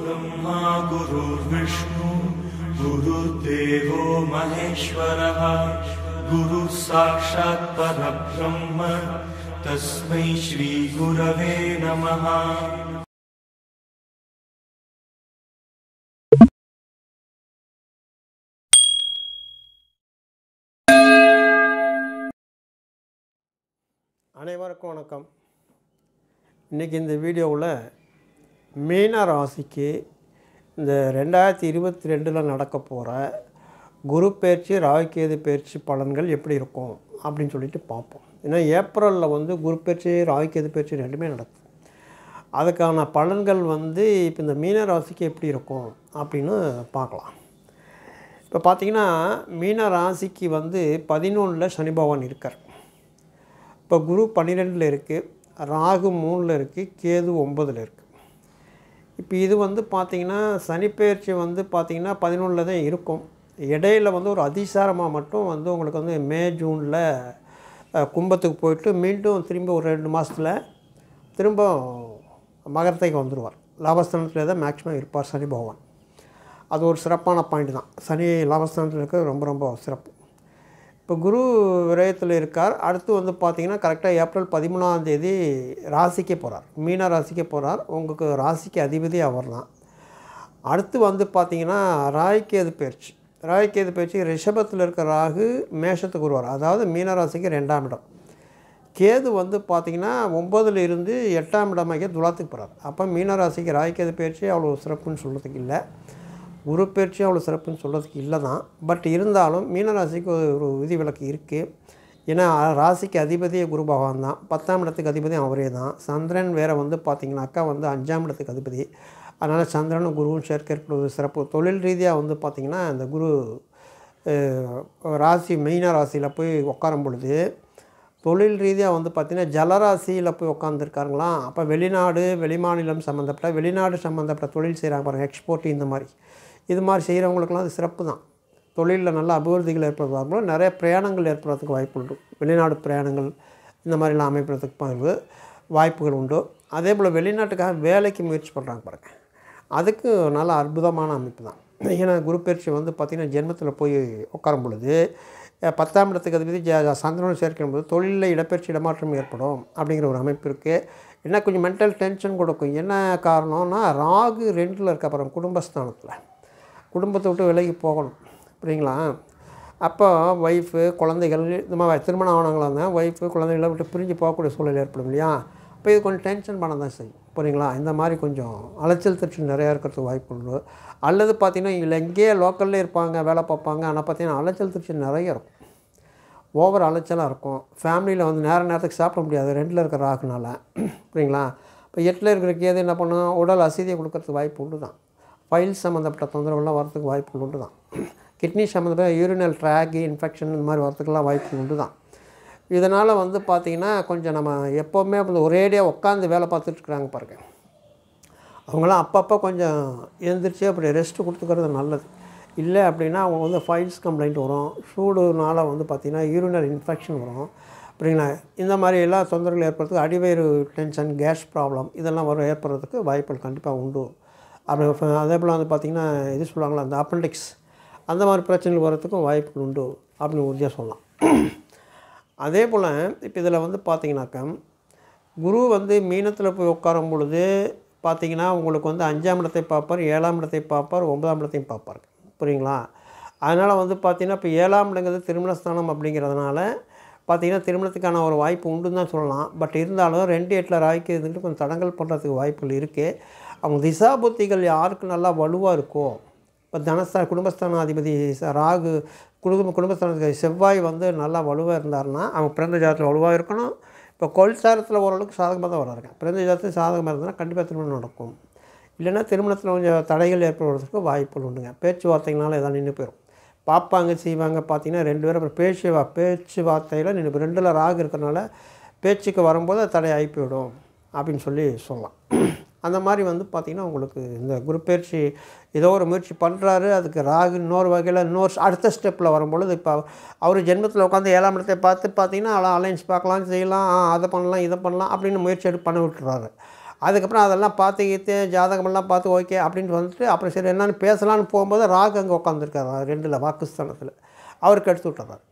ब्रह्मा गुरुविष्णु गुरुदेवो महेश्वरः परब्रह्म तस्मै श्रीगुरवे नमः अनेन कोणकम् இன்றைக்கி இந்த வீடியோவில் மீன ராசிக்கு இந்த ரெண்டாயிரத்தி இருபத்தி ரெண்டில் நடக்க போகிற குரு பயிற்சி ராகுகேது பயிற்சி பலன்கள் எப்படி இருக்கும் அப்படின்னு சொல்லிட்டு பார்ப்போம் ஏன்னா ஏப்ரலில் வந்து குரு பயிற்சி ராகுகேது பயிற்சி ரெண்டுமே நடக்கும் அதுக்கான பலன்கள் வந்து இப்போ இந்த மீன ராசிக்கு எப்படி இருக்கும் அப்படின்னு பார்க்கலாம் இப்போ பார்த்திங்கன்னா மீன ராசிக்கு வந்து பதினொன்றில் சனி பகவான் இருக்கார் இப்போ குரு பன்னிரெண்டில் இருக்குது ராகு மூணில் இருக்குது கேது ஒம்பதில் இருக்குது இப்போ இது வந்து பார்த்திங்கன்னா சனிப்பெயர்ச்சி வந்து பார்த்திங்கன்னா பதினொன்றில் தான் இருக்கும் இடையில் வந்து ஒரு அதிசாரமாக மட்டும் வந்து உங்களுக்கு வந்து மே ஜூனில் கும்பத்துக்கு போயிட்டு மீண்டும் திரும்ப ஒரு ரெண்டு மாதத்தில் திரும்ப மகரத்தைக்கு வந்துடுவார் லாபஸ்தானத்தில் தான் மேக்ஸிமம் இருப்பார் சனி பகவான் அது ஒரு சிறப்பான பாயிண்ட் தான் சனி லாபஸ்தானத்தில் இருக்கிறது ரொம்ப ரொம்ப சிறப்பு இப்போ குரு விரயத்தில் இருக்கார் அடுத்து வந்து பார்த்திங்கன்னா கரெக்டாக ஏப்ரல் பதிமூணாம் தேதி ராசிக்கே போகிறார் மீனா ராசிக்கே போகிறார் உங்களுக்கு ராசிக்கு அதிபதி அவர் தான் அடுத்து வந்து பார்த்திங்கன்னா ராய்கேது பயிற்சி ராய்கேது பயிற்சி ரிஷபத்தில் இருக்கிற ராகு மேஷத்துக்கு வருவார் அதாவது மீன ராசிக்கு ரெண்டாம் இடம் கேது வந்து பார்த்திங்கன்னா ஒம்பதுல இருந்து எட்டாம் இடமாக துலாத்துக்கு போகிறார் அப்போ மீனராசிக்கு ராய்கேது பயிற்சி அவ்வளோ சிறப்புன்னு சொல்கிறதுக்கு இல்லை குருப்பெயர்ச்சி அவ்வளோ சிறப்புன்னு சொல்கிறதுக்கு இல்லை தான் பட் இருந்தாலும் மீனராசிக்கு ஒரு விதிவிலக்கு இருக்குது ஏன்னா ராசிக்கு அதிபதியே குரு பகவான் தான் பத்தாம் இடத்துக்கு அதிபதியும் அவரே தான் சந்திரன் வேறு வந்து பார்த்திங்கனாக்கா வந்து அஞ்சாம் இடத்துக்கு அதிபதி அதனால் சந்திரனும் குருவும் சேர்க்க இருக்கிற சிறப்பு தொழில் ரீதியாக வந்து பார்த்திங்கன்னா அந்த குரு ராசி மெயினாக ராசியில் போய் உட்காரும் பொழுது தொழில் ரீதியாக வந்து பார்த்திங்கன்னா ஜலராசியில் போய் உட்காந்துருக்காங்களாம் அப்போ வெளிநாடு வெளிமாநிலம் சம்மந்தப்பட்ட வெளிநாடு சம்மந்தப்பட்ட தொழில் செய்கிறாங்க பாருங்கள் எக்ஸ்போர்ட் இந்த மாதிரி இது மாதிரி செய்கிறவங்களுக்குலாம் அது சிறப்பு தான் தொழிலில் நல்ல அபிவிருத்திகள் ஏற்படுறது நிறைய பிரயாணங்கள் ஏற்படுறதுக்கு வாய்ப்பு உண்டு வெளிநாடு பிரயாணங்கள் இந்த மாதிரிலாம் அமைப்புறதுக்கு பங்கு வாய்ப்புகள் உண்டு அதே போல் வெளிநாட்டுக்காக வேலைக்கு முயற்சி பண்ணுறாங்க பாருங்கள் அதுக்கு நல்ல அற்புதமான அமைப்பு தான் ஏன்னா குரு பயிற்சி வந்து பார்த்திங்கன்னா ஜென்மத்தில் போய் உட்காரும் பொழுது பத்தாம் இடத்துக்கு அதிபதி சந்திரனும் சேர்க்கும் போது தொழிலில் இடப்பெயர்ச்சி இடமாற்றம் ஏற்படும் அப்படிங்கிற ஒரு அமைப்பு இருக்குது என்ன கொஞ்சம் மென்டல் டென்ஷன் கொடுக்கும் என்ன காரணம்னா ராகு ரெண்டில் இருக்க அப்புறம் குடும்பஸ்தானத்தில் குடும்பத்தை விட்டு விலகி போகணும் புரியுங்களா அப்போ ஒய்ஃபு குழந்தைகள் இந்த மாதிரி திருமணம் ஆனவங்களாக இருந்தால் ஒய்ஃபு குழந்தைகளை விட்டு பிரிஞ்சு போகக்கூடிய சூழல் ஏற்படும் இல்லையா அப்போ இது கொஞ்சம் டென்ஷன் பண்ண தான் செய்யும் புரியுங்களா இந்த மாதிரி கொஞ்சம் அலைச்சல் திருச்சல் நிறையா இருக்கிறதுக்கு வாய்ப்பு உண்டு அல்லது பார்த்திங்கன்னா இல்லை எங்கேயே லோக்கல்லே இருப்பாங்க வேலை பார்ப்பாங்க ஆனால் பார்த்திங்கன்னா அலைச்சல் திருச்சல் நிறைய இருக்கும் ஓவர் அலைச்சலாக இருக்கும் ஃபேமிலியில் வந்து நேர நேரத்துக்கு சாப்பிட முடியாது ரெண்டில் இருக்கிற ஆகுனால புரியுங்களா இப்போ எட்டில் இருக்கிற கேது என்ன பண்ணும் உடல் அசதியை கொடுக்கறதுக்கு வாய்ப்பு உண்டு தான் ஃபைல்ஸ் சம்மந்தப்பட்ட தொந்தரவுலாம் வரத்துக்கு வாய்ப்பு உண்டு தான் கிட்னி சம்மந்தப்பட்ட யூரினல் ட்ராகி இன்ஃபெக்ஷன் இந்த மாதிரி வரத்துக்கெல்லாம் வாய்ப்பு உண்டு தான் இதனால் வந்து பார்த்திங்கன்னா கொஞ்சம் நம்ம எப்போவுமே வந்து ஒரேடியாக உட்காந்து வேலை பார்த்துட்ருக்குறாங்க பாருங்க அவங்களாம் அப்பப்போ கொஞ்சம் எழுந்திரிச்சு அப்படி ரெஸ்ட்டு கொடுத்துக்கிறது நல்லது இல்லை அப்படின்னா அவங்க வந்து ஃபைல்ஸ் கம்ப்ளைண்ட் வரும் சூடுனால் வந்து பார்த்திங்கன்னா யூரினல் இன்ஃபெக்ஷன் வரும் அப்படிங்களா இந்த மாதிரி எல்லா தொந்தரவுகள் ஏற்படுறதுக்கு அடிவயிறு டென்ஷன் கேஸ் ப்ராப்ளம் இதெல்லாம் வரும் ஏற்படுறதுக்கு வாய்ப்புகள் கண்டிப்பாக உண்டு அப்படி அதே போல் வந்து பார்த்திங்கன்னா இது சொல்லுவாங்களா அந்த அப்பண்டிக்ஸ் அந்த மாதிரி பிரச்சனைகள் வரத்துக்கும் வாய்ப்புகள் உண்டு அப்படின்னு உறுதியாக சொல்லலாம் அதே போல் இப்போ இதில் வந்து பார்த்தீங்கன்னாக்க குரு வந்து மீனத்தில் போய் உட்காரும் பொழுது பார்த்திங்கன்னா உங்களுக்கு வந்து அஞ்சாம் இடத்தை பார்ப்பார் ஏழாம் இடத்தை பார்ப்பார் ஒன்பதாம் இடத்தையும் பார்ப்பார் புரியுங்களா அதனால் வந்து பார்த்திங்கன்னா இப்போ ஏழாம் இடங்கிறது திருமணஸ்தானம் அப்படிங்கிறதுனால பார்த்திங்கன்னா திருமணத்துக்கான ஒரு வாய்ப்பு உண்டுன்னு தான் சொல்லலாம் பட் இருந்தாலும் ரெண்டு எட்டில் ராய்க்கிறதுக்கு கொஞ்சம் தடங்கல் பண்ணுறதுக்கு வாய்ப்புகள் இருக்குது அவங்க திசா புத்திகள் யாருக்கு நல்லா வலுவாக இருக்கோ இப்போ தனஸ்தா குடும்பஸ்தானாதிபதி ராகு குடும்ப குடும்பஸ்தானத்துக்கு செவ்வாய் வந்து நல்லா வலுவாக இருந்தார்னா அவங்க பிறந்த ஜாதத்தில் வலுவாக இருக்கணும் இப்போ கொல்சாரத்தில் ஓரளவுக்கு சாதகமாக தான் வராருங்க பிறந்த ஜாதத்துக்கு சாதகமாக இருந்தால் கண்டிப்பாக திருமணம் நடக்கும் இல்லைன்னா திருமணத்தில் கொஞ்சம் தடைகள் ஏற்படுவதற்கு வாய்ப்புகள் உண்டுங்க பேச்சுவார்த்தைகளால் எதாவது நின்று போயிடும் பார்ப்பாங்க செய்வாங்க பார்த்தீங்கன்னா ரெண்டு பேரும் அப்புறம் பேச்சுவா பேச்சுவார்த்தையில் நீங்கள் ரெண்டில் ராகு இருக்கிறனால பேச்சுக்கு வரும்போது தடை போயிடும் அப்படின்னு சொல்லி சொல்லலாம் அந்த மாதிரி வந்து பார்த்திங்கன்னா உங்களுக்கு இந்த குரு பயிற்சி ஏதோ ஒரு முயற்சி பண்ணுறாரு அதுக்கு ராகு இன்னொரு வகையில் இன்னொரு அடுத்த ஸ்டெப்பில் வரும்பொழுது இப்போ அவர் ஜென்மத்தில் உட்காந்து ஏழாம் இடத்தை பார்த்து பார்த்திங்கன்னா அலையன்ஸ் பார்க்கலாம் செய்யலாம் அதை பண்ணலாம் இதை பண்ணலாம் அப்படின்னு முயற்சி எடுத்து பண்ண விட்டுறாரு அதுக்கப்புறம் அதெல்லாம் பார்த்து கீத்து ஜாதகமெல்லாம் பார்த்து ஓகே அப்படின்னு வந்துட்டு அப்புறம் சரி என்னென்னு பேசலான்னு போகும்போது ராகு அங்கே உட்காந்துருக்காரு ரெண்டில் வாக்குஸ்தானத்தில் அவருக்கு எடுத்து விட்டுறாரு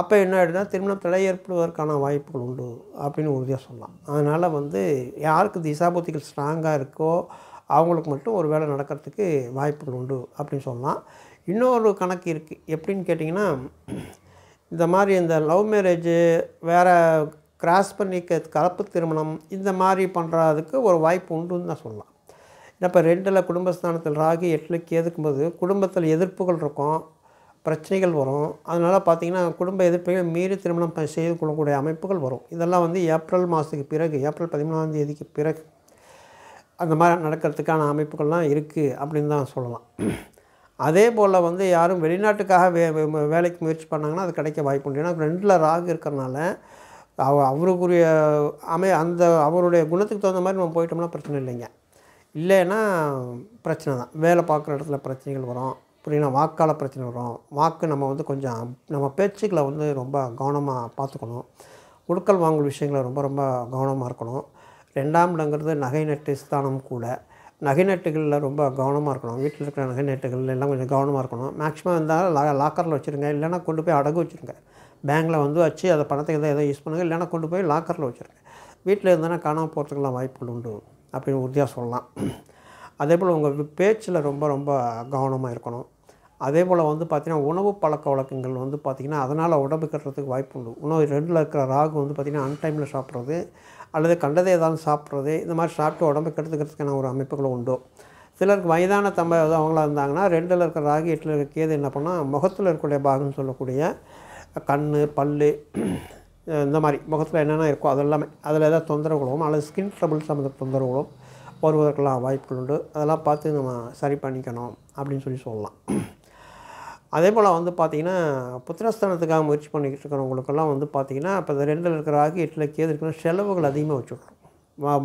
அப்போ என்ன ஆகிடுனா திருமணம் தடை ஏற்படுவதற்கான வாய்ப்புகள் உண்டு அப்படின்னு உறுதியாக சொல்லலாம் அதனால் வந்து யாருக்கு திசாபுத்திகள் ஸ்ட்ராங்காக இருக்கோ அவங்களுக்கு மட்டும் ஒரு வேலை நடக்கிறதுக்கு வாய்ப்புகள் உண்டு அப்படின்னு சொல்லலாம் இன்னொரு கணக்கு இருக்குது எப்படின்னு கேட்டிங்கன்னா இந்த மாதிரி இந்த லவ் மேரேஜு வேறு கிராஸ் பண்ணிக்க கலப்பு திருமணம் இந்த மாதிரி பண்ணுறதுக்கு ஒரு வாய்ப்பு உண்டுன்னு தான் சொல்லலாம் ஏன்னா இப்போ ரெண்டில் குடும்பஸ்தானத்தில் ராகி எட்டில் கேதுக்கும் போது குடும்பத்தில் எதிர்ப்புகள் இருக்கும் பிரச்சனைகள் வரும் அதனால் பார்த்திங்கன்னா குடும்ப எதிர்ப்புகள் மீறி திருமணம் செய்து கொள்ளக்கூடிய அமைப்புகள் வரும் இதெல்லாம் வந்து ஏப்ரல் மாதத்துக்கு பிறகு ஏப்ரல் பதிமூணாம் தேதிக்கு பிறகு அந்த மாதிரி நடக்கிறதுக்கான அமைப்புகள்லாம் இருக்குது அப்படின்னு தான் சொல்லலாம் அதே போல் வந்து யாரும் வெளிநாட்டுக்காக வே வேலைக்கு முயற்சி பண்ணாங்கன்னா அது கிடைக்க வாய்ப்பு உண்டு ஏன்னா ரெண்டில் ராகு இருக்கிறனால அவ அவருக்குரிய அமை அந்த அவருடைய குணத்துக்கு தகுந்த மாதிரி நம்ம போயிட்டோம்னா பிரச்சனை இல்லைங்க இல்லைன்னா பிரச்சனை தான் வேலை பார்க்குற இடத்துல பிரச்சனைகள் வரும் புரியுங்களா வாக்கால் பிரச்சனை வரும் வாக்கு நம்ம வந்து கொஞ்சம் நம்ம பேச்சுக்களை வந்து ரொம்ப கவனமாக பார்த்துக்கணும் உடுக்கல் வாங்கல் விஷயங்களை ரொம்ப ரொம்ப கவனமாக இருக்கணும் ரெண்டாம் இடங்கிறது நகை நட்டு ஸ்தானம் கூட நகை நட்டுகளில் ரொம்ப கவனமாக இருக்கணும் வீட்டில் இருக்கிற நகை நட்டுகள் எல்லாம் கொஞ்சம் கவனமாக இருக்கணும் மேக்ஸிமம் இருந்தாலும் லா லாக்கரில் வச்சுருங்க இல்லைன்னா கொண்டு போய் அடகு வச்சுருங்க பேங்கில் வந்து வச்சு அதை பணத்தை எதாவது எதோ யூஸ் பண்ணுங்கள் இல்லைனா கொண்டு போய் லாக்கரில் வச்சுருங்க வீட்டில் இருந்தனா காணாமல் போகிறதுக்கெல்லாம் வாய்ப்புகள் உண்டு அப்படின்னு உறுதியாக சொல்லலாம் அதே போல் உங்கள் பேச்சில் ரொம்ப ரொம்ப கவனமாக இருக்கணும் அதே போல் வந்து பார்த்திங்கன்னா உணவு பழக்க வழக்கங்கள் வந்து பார்த்திங்கன்னா அதனால் உடம்பு கட்டுறதுக்கு வாய்ப்பு உண்டு உணவு ரெண்டில் இருக்கிற ராகு வந்து பார்த்திங்கன்னா அன்டைமில் சாப்பிட்றது அல்லது கண்டதே ஏதாவது சாப்பிட்றது இந்த மாதிரி சாப்பிட்டு உடம்பு கெடுத்துக்கிறதுக்கான ஒரு அமைப்புகளும் உண்டு சிலருக்கு வயதான தம்ப அவங்களாக இருந்தாங்கன்னா ரெண்டில் இருக்கிற ராகு எட்டில் இருக்கிற கேது என்ன பண்ணால் முகத்தில் இருக்கக்கூடிய பாகம்னு சொல்லக்கூடிய கண் பல் இந்த மாதிரி முகத்தில் என்னென்ன இருக்கோ அதெல்லாமே அதில் ஏதாவது தொந்தரவுகளும் அல்லது ஸ்கின் ட்ரபிள் சம்மந்த தொந்தரவுகளும் வருவதற்கெல்லாம் வாய்ப்புகள் உண்டு அதெல்லாம் பார்த்து நம்ம சரி பண்ணிக்கணும் அப்படின்னு சொல்லி சொல்லலாம் அதே போல் வந்து பார்த்திங்கன்னா புத்திரஸ்தானத்துக்காக முயற்சி பண்ணிக்கிட்டு இருக்கிறவங்களுக்கெல்லாம் வந்து பார்த்திங்கன்னா இப்போ இந்த ரெண்டில் இருக்கிற ஆகி எட்டில் கேது இருக்கிற செலவுகள் அதிகமாக வச்சுக்கணும்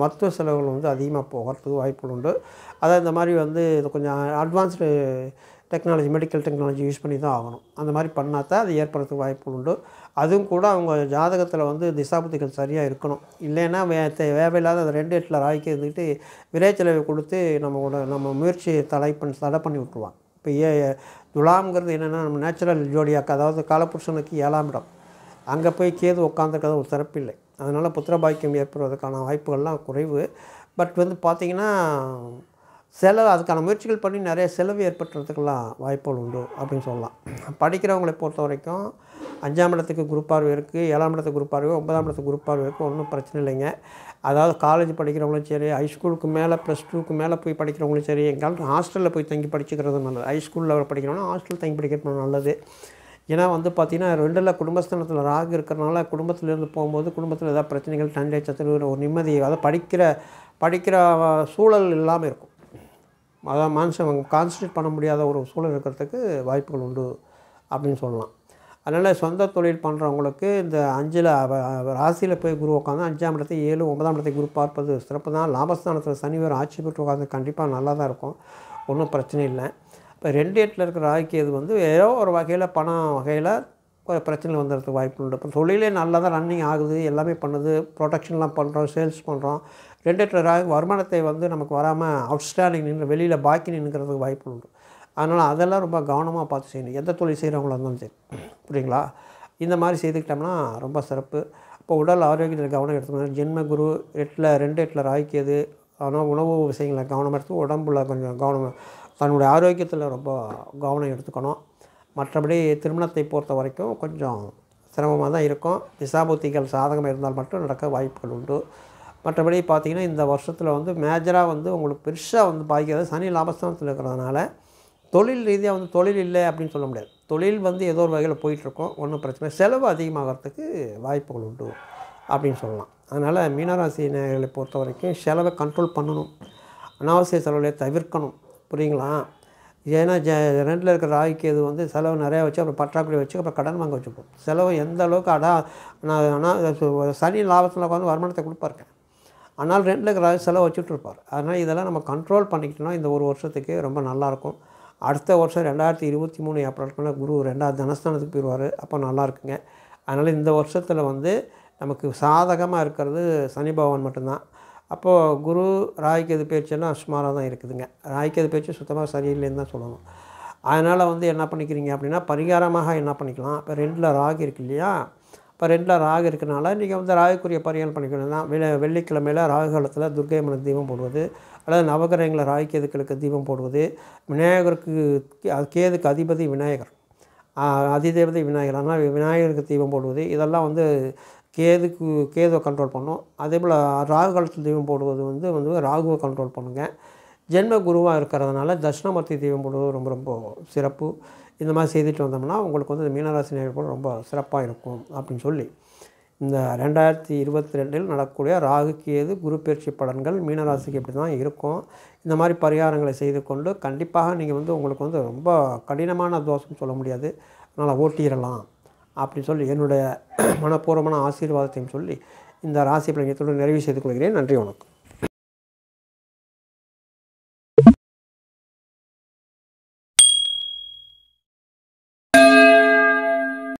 மருத்துவ செலவுகள் வந்து அதிகமாக போகிறதுக்கு வாய்ப்புகள் உண்டு அதான் இந்த மாதிரி வந்து கொஞ்சம் advanced technology medical technology use பண்ணி தான் ஆகணும் அந்த மாதிரி பண்ணால் தான் அது ஏற்படுறதுக்கு வாய்ப்பு உண்டு அதுவும் கூட அவங்க ஜாதகத்தில் வந்து திசாபுத்திகள் சரியாக இருக்கணும் இல்லைன்னா வே தேவையில்லாத அந்த ரெண்டு எட்டில் ராய்க்கு இருந்துக்கிட்டு விரைச்சலவை கொடுத்து நம்ம நம்ம முயற்சி தடை பண்ணி தடை பண்ணி விட்டுருவாங்க இப்போ ஏ துலாம்ங்கிறது என்னென்னா நம்ம நேச்சுரல் ஜோடியாக்கு அதாவது காலபுருஷனுக்கு ஏழாம் இடம் அங்கே போய் கேது உட்காந்துருக்கிறது ஒரு சிறப்பு இல்லை அதனால் புத்திரபாக்கியம் ஏற்படுவதற்கான வாய்ப்புகள்லாம் குறைவு பட் வந்து பார்த்திங்கன்னா சில அதுக்கான முயற்சிகள் பண்ணி நிறைய செலவு ஏற்பட்டுறதுக்கெல்லாம் வாய்ப்புகள் உண்டு அப்படின்னு சொல்லலாம் படிக்கிறவங்களை பொறுத்த வரைக்கும் அஞ்சாம் இடத்துக்கு குரூப் பார்வை இருக்குது ஏழாம் இடத்துக்கு குரூப் பார்வை ஒன்பதாம் இடத்துக்கு குரூப் பார்வை இருக்குது ஒன்றும் பிரச்சனை இல்லைங்க அதாவது காலேஜ் படிக்கிறவங்களும் சரி ஹைஸ்கூலுக்கு மேலே ப்ளஸ் டூக்கு மேலே போய் படிக்கிறவங்களும் சரி எங்காலும் ஹாஸ்டலில் போய் தங்கி படிச்சுக்கிறது நல்லது ஹைஸ்கூலில் படிக்கிறவங்கன்னா ஹாஸ்டல் தங்கி படிக்கிறது நல்லது ஏன்னா வந்து பார்த்திங்கன்னா ரெண்டில் குடும்பஸ்தானத்தில் ராகு இருக்கிறனால குடும்பத்திலேருந்து போகும்போது குடும்பத்தில் ஏதாவது பிரச்சனைகள் தண்டை சத்துரு ஒரு நிம்மதி அதாவது படிக்கிற படிக்கிற சூழல் இல்லாமல் இருக்கும் அதாவது மனுஷன் கான்சன்ட்ரேட் பண்ண முடியாத ஒரு சூழல் இருக்கிறதுக்கு வாய்ப்புகள் உண்டு அப்படின்னு சொல்லலாம் அதனால் சொந்த தொழில் பண்ணுறவங்களுக்கு இந்த அஞ்சில் ராசியில் போய் குரு உட்காந்து அஞ்சாம் இடத்தை ஏழு ஒன்பதாம் இடத்தை குரு பார்ப்பது சிறப்பு தான் லாபஸ்தானத்தில் சனி வேறு ஆட்சி பெற்று உட்காந்து கண்டிப்பாக நல்லா தான் இருக்கும் ஒன்றும் பிரச்சனை இல்லை இப்போ ரெண்டு எட்டில் இருக்கிற ராய்க்கு இது வந்து ஏதோ ஒரு வகையில் பணம் வகையில் பிரச்சனை வந்துடுறதுக்கு வாய்ப்பு உண்டு இப்போ தொழிலே நல்லா தான் ரன்னிங் ஆகுது எல்லாமே பண்ணுது ப்ரொடக்ஷன்லாம் பண்ணுறோம் சேல்ஸ் பண்ணுறோம் ரெண்டு வருமானத்தை வந்து நமக்கு வராமல் அவுட்ஸ்டாண்டிங் நின்று வெளியில் பாக்கி நின்றுக்கிறதுக்கு வாய்ப்பு உண்டு அதனால் அதெல்லாம் ரொம்ப கவனமாக பார்த்து செய்யணும் எந்த தொழில் செய்கிறவங்களா இருந்தாலும் சரி புரியுங்களா இந்த மாதிரி செய்துக்கிட்டோம்னா ரொம்ப சிறப்பு இப்போ உடல் ஆரோக்கியத்தில் கவனம் எடுத்துக்கணும் ஜென்ம குரு எட்டில் ரெண்டு எட்டில் ராய்க்கியது ஆனால் உணவு விஷயங்களை கவனம் எடுத்து உடம்புல கொஞ்சம் கவனம் தன்னுடைய ஆரோக்கியத்தில் ரொம்ப கவனம் எடுத்துக்கணும் மற்றபடி திருமணத்தை பொறுத்த வரைக்கும் கொஞ்சம் சிரமமாக தான் இருக்கும் திசாபூத்திகள் சாதகம் இருந்தால் மட்டும் நடக்க வாய்ப்புகள் உண்டு மற்றபடி பார்த்திங்கன்னா இந்த வருஷத்தில் வந்து மேஜராக வந்து உங்களுக்கு பெருசாக வந்து பாதிக்கிறது சனி லாபஸ்தானத்தில் இருக்கிறதுனால தொழில் ரீதியாக வந்து தொழில் இல்லை அப்படின்னு சொல்ல முடியாது தொழில் வந்து ஏதோ ஒரு வகையில் போயிட்டுருக்கோம் ஒன்றும் பிரச்சனை செலவு அதிகமாகிறதுக்கு வாய்ப்புகள் உண்டு அப்படின்னு சொல்லலாம் அதனால் மீனராசி நேர்களை பொறுத்த வரைக்கும் செலவை கண்ட்ரோல் பண்ணணும் அனாவசிய செலவுகளை தவிர்க்கணும் புரியுங்களா ஏன்னா ஜ ரெண்டில் இருக்கிற ராய்க்கு இது வந்து செலவு நிறையா வச்சு அப்புறம் பற்றாக்குறை வச்சு அப்புறம் கடன் வாங்க வச்சுப்போம் செலவு எந்த அளவுக்கு அடா நான் ஆனால் சனி லாபத்தில் உட்காந்து வருமானத்தை கொடுப்பாருங்க ஆனால் ரெண்டில் இருக்கிற ராய் செலவு வச்சுட்ருப்பார் அதனால் இதெல்லாம் நம்ம கண்ட்ரோல் பண்ணிக்கிட்டோம்னா இந்த ஒரு வருஷத்துக்கு ரொம்ப நல்லாயிருக்கும் அடுத்த வருஷம் ரெண்டாயிரத்தி இருபத்தி மூணு ஏப்ரலுக்குள்ள குரு ரெண்டாவது தனஸ்தானத்துக்கு போயிடுவார் அப்போ நல்லா இருக்குங்க அதனால் இந்த வருஷத்தில் வந்து நமக்கு சாதகமாக இருக்கிறது சனி பகவான் மட்டும்தான் அப்போது குரு ராய்க்கு பேச்சுன்னா பயிற்சியெல்லாம் சுமாராக தான் இருக்குதுங்க ராய்க்கு பேச்சு பயிற்சி சுத்தமாக சரியில்லைன்னு தான் சொல்லணும் அதனால் வந்து என்ன பண்ணிக்கிறீங்க அப்படின்னா பரிகாரமாக என்ன பண்ணிக்கலாம் இப்போ ரெண்டில் ராகு இருக்கு இல்லையா இப்போ ரெண்டில் ராகு இருக்கிறனால நீங்கள் வந்து ராகுக்குரிய பரிகாரம் பண்ணிக்கணும் தான் வெள்ளி வெள்ளிக்கிழமையில் ராகு காலத்தில் துர்கை மனுக்கு தீபம் போடுவது அல்லது நவகிரகங்களை ராகு தீபம் போடுவது விநாயகருக்கு கேதுக்கு அதிபதி விநாயகர் அதிதேவதை விநாயகர் ஆனால் விநாயகருக்கு தீபம் போடுவது இதெல்லாம் வந்து கேதுக்கு கேதுவை கண்ட்ரோல் பண்ணும் அதே போல் ராகு காலத்தில் தீபம் போடுவது வந்து வந்து ராகுவை கண்ட்ரோல் பண்ணுங்கள் ஜென்ம குருவாக இருக்கிறதுனால தட்சிணாமூர்த்தி தீபம் போடுவது ரொம்ப ரொம்ப சிறப்பு இந்த மாதிரி செய்துட்டு வந்தோம்னா உங்களுக்கு வந்து மீனராசி நேர்கள் ரொம்ப சிறப்பாக இருக்கும் அப்படின்னு சொல்லி இந்த ரெண்டாயிரத்தி இருபத்தி ரெண்டில் நடக்கக்கூடிய ராகு கேது குரு பயிற்சி பலன்கள் மீனராசிக்கு இப்படி தான் இருக்கும் இந்த மாதிரி பரிகாரங்களை செய்து கொண்டு கண்டிப்பாக நீங்கள் வந்து உங்களுக்கு வந்து ரொம்ப கடினமான தோஷம் சொல்ல முடியாது அதனால் ஓட்டிடலாம் அப்படின்னு சொல்லி என்னுடைய மனப்பூர்வமான ஆசீர்வாதத்தையும் சொல்லி இந்த ராசி பிரஞ்சத்தோடு நிறைவு செய்து கொள்கிறேன் நன்றி வணக்கம்